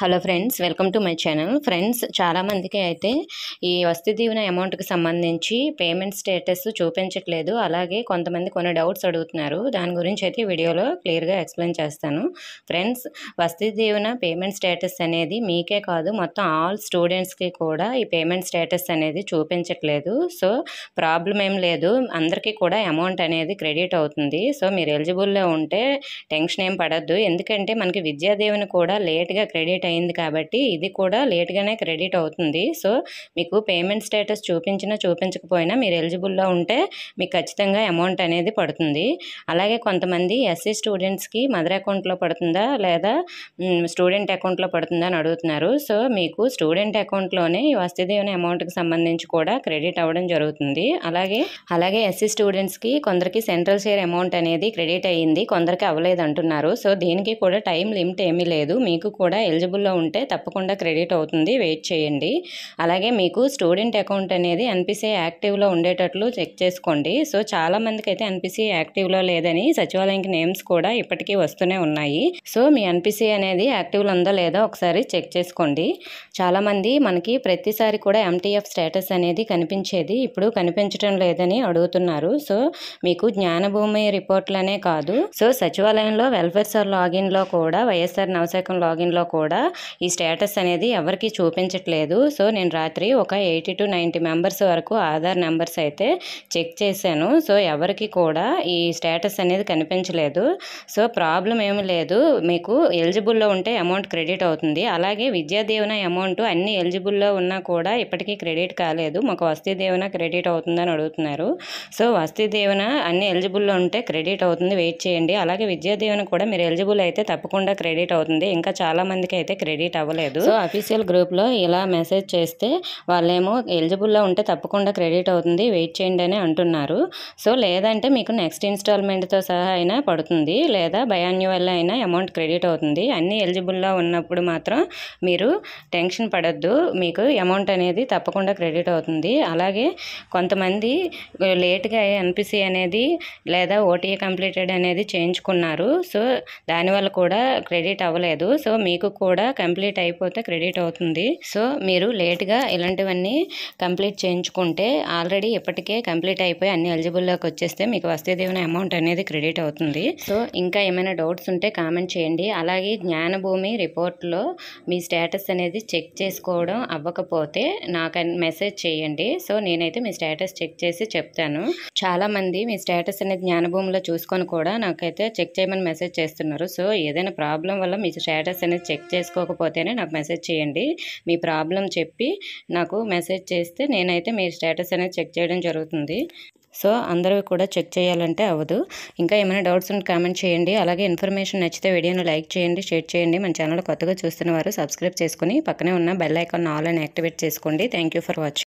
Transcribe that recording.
hello friends welcome to my channel friends చాలామందికి అయితే ఈ వస్తు దీవెన అమౌంట్కి సంబంధించి పేమెంట్ స్టేటస్ చూపించట్లేదు అలాగే కొంతమంది కొన్ని డౌట్స్ అడుగుతున్నారు దాని గురించి అయితే వీడియోలో క్లియర్గా ఎక్స్ప్లెయిన్ చేస్తాను ఫ్రెండ్స్ వస్తు దీవెన పేమెంట్ స్టేటస్ అనేది మీకే కాదు మొత్తం ఆల్ స్టూడెంట్స్కి కూడా ఈ పేమెంట్ స్టేటస్ అనేది చూపించట్లేదు సో ప్రాబ్లం ఏం లేదు అందరికీ కూడా అమౌంట్ అనేది క్రెడిట్ అవుతుంది సో మీరు ఎలిజిబుల్లో ఉంటే టెన్షన్ ఏం పడద్దు ఎందుకంటే మనకి విద్యాదేవన కూడా లేట్గా క్రెడిట్ అయింది కాబట్టి ఇది కూడా లేట్గానే క్రెడిట్ అవుతుంది సో మీకు పేమెంట్ స్టేటస్ చూపించినా చూపించకపోయినా మీరు ఎలిజిబుల్లో ఉంటే మీకు ఖచ్చితంగా అమౌంట్ అనేది పడుతుంది అలాగే కొంతమంది ఎస్సీ స్టూడెంట్స్కి మదర్ అకౌంట్లో పడుతుందా లేదా స్టూడెంట్ అకౌంట్లో పడుతుందా అని అడుగుతున్నారు సో మీకు స్టూడెంట్ అకౌంట్లోనే ఈ దీవెన అమౌంట్కి సంబంధించి కూడా క్రెడిట్ అవ్వడం జరుగుతుంది అలాగే అలాగే ఎస్సీ స్టూడెంట్స్కి కొందరికి సెంట్రల్ షేర్ అమౌంట్ అనేది క్రెడిట్ అయ్యింది కొందరికి అవ్వలేదు అంటున్నారు సో దీనికి కూడా టైం లిమిట్ ఏమీ లేదు మీకు కూడా ఎలిజిబుల్ అవైలబుల్లో ఉంటే తప్పకుండా క్రెడిట్ అవుతుంది వెయిట్ చేయండి అలాగే మీకు స్టూడెంట్ అకౌంట్ అనేది ఎన్పిసిఐ యాక్టివ్లో ఉండేటట్లు చెక్ చేసుకోండి సో చాలామందికి అయితే ఎన్పిసిఐ యాక్టివ్లో లేదని సచివాలయానికి నేమ్స్ కూడా ఇప్పటికీ వస్తూనే ఉన్నాయి సో మీ ఎన్పిసిఐ అనేది యాక్టివ్లో ఉందో లేదో ఒకసారి చెక్ చేసుకోండి చాలామంది మనకి ప్రతిసారి కూడా ఎంటీఎఫ్ స్టేటస్ అనేది కనిపించేది ఇప్పుడు కనిపించడం లేదని అడుగుతున్నారు సో మీకు జ్ఞానభూమి రిపోర్ట్లనే కాదు సో సచివాలయంలో వెల్ఫేర్ సార్ లాగిన్లో కూడా వైఎస్ఆర్ నవశాఖం లాగిన్లో కూడా ఈ స్టేటస్ అనేది ఎవరికి చూపించట్లేదు సో నేను రాత్రి ఒక ఎయిటీ టు నైంటీ మెంబర్స్ వరకు ఆధార్ నెంబర్స్ అయితే చెక్ చేశాను సో ఎవరికి కూడా ఈ స్టేటస్ అనేది కనిపించలేదు సో ప్రాబ్లం ఏమి లేదు మీకు ఎలిజిబుల్లో ఉంటే అమౌంట్ క్రెడిట్ అవుతుంది అలాగే విద్యాదీవెన అమౌంట్ అన్ని ఎలిజిబుల్లో ఉన్నా కూడా ఇప్పటికీ క్రెడిట్ కాలేదు మాకు వస్తీ దీవెన క్రెడిట్ అవుతుందని అడుగుతున్నారు సో వస్తీ దీవెన అన్ని ఎలిజిబుల్లో ఉంటే క్రెడిట్ అవుతుంది వెయిట్ చేయండి అలాగే విద్యాదీవెన కూడా మీరు ఎలిజిబుల్ అయితే తప్పకుండా క్రెడిట్ అవుతుంది ఇంకా చాలామందికి అయితే క్రెడిట్ అవ్వలేదు సో అఫీషియల్ గ్రూప్లో ఇలా మెసేజ్ చేస్తే వాళ్ళేమో ఎలిజిబుల్లో ఉంటే తప్పకుండా క్రెడిట్ అవుతుంది వెయిట్ చేయండి అని అంటున్నారు సో లేదంటే మీకు నెక్స్ట్ ఇన్స్టాల్మెంట్తో సహా అయినా పడుతుంది లేదా బయాన్యువల్ అయినా అమౌంట్ క్రెడిట్ అవుతుంది అన్ని ఎలిజిబుల్లో ఉన్నప్పుడు మాత్రం మీరు టెన్షన్ పడద్దు మీకు అమౌంట్ అనేది తప్పకుండా క్రెడిట్ అవుతుంది అలాగే కొంతమంది లేట్గా ఎన్పిసి అనేది లేదా ఓటీఏ కంప్లీటెడ్ అనేది చేయించుకున్నారు సో దానివల్ల కూడా క్రెడిట్ అవ్వలేదు సో మీకు కూడా కంప్లీట్ అయిపోతే క్రెడిట్ అవుతుంది సో మీరు లేట్గా ఇలాంటివన్నీ కంప్లీట్ చేయించుకుంటే ఆల్రెడీ ఇప్పటికే కంప్లీట్ అయిపోయి అన్ని ఎలిజిబుల్లోకి వచ్చేస్తే మీకు వస్తే దేవుని అమౌంట్ అనేది క్రెడిట్ అవుతుంది సో ఇంకా ఏమైనా డౌట్స్ ఉంటే కామెంట్ చేయండి అలాగే జ్ఞానభూమి రిపోర్ట్లో మీ స్టేటస్ అనేది చెక్ చేసుకోవడం అవ్వకపోతే నాకు మెసేజ్ చేయండి సో నేనైతే మీ స్టేటస్ చెక్ చేసి చెప్తాను చాలామంది మీ స్టేటస్ అనేది జ్ఞానభూమిలో చూసుకొని కూడా నాకైతే చెక్ చేయమని మెసేజ్ చేస్తున్నారు సో ఏదైనా ప్రాబ్లం వల్ల మీ స్టేటస్ అనేది చెక్ చేసి చేసుకోకపోతేనే నాకు మెసేజ్ చేయండి మీ ప్రాబ్లం చెప్పి నాకు మెసేజ్ చేస్తే నేనైతే మీ స్టేటస్ అనేది చెక్ చేయడం జరుగుతుంది సో అందరూ కూడా చెక్ చేయాలంటే అవ్వదు ఇంకా ఏమైనా డౌట్స్ ఉంటే కామెంట్ చేయండి అలాగే ఇన్ఫర్మేషన్ నచ్చితే వీడియోను లైక్ చేయండి షేర్ చేయండి మన ఛానల్ కొత్తగా చూస్తున్న వారు సబ్స్క్రైబ్ చేసుకుని పక్కనే ఉన్న బెల్ ఐకాన్ ఆల్ అని యాక్టివేట్ చేసుకోండి థ్యాంక్ ఫర్ వాచింగ్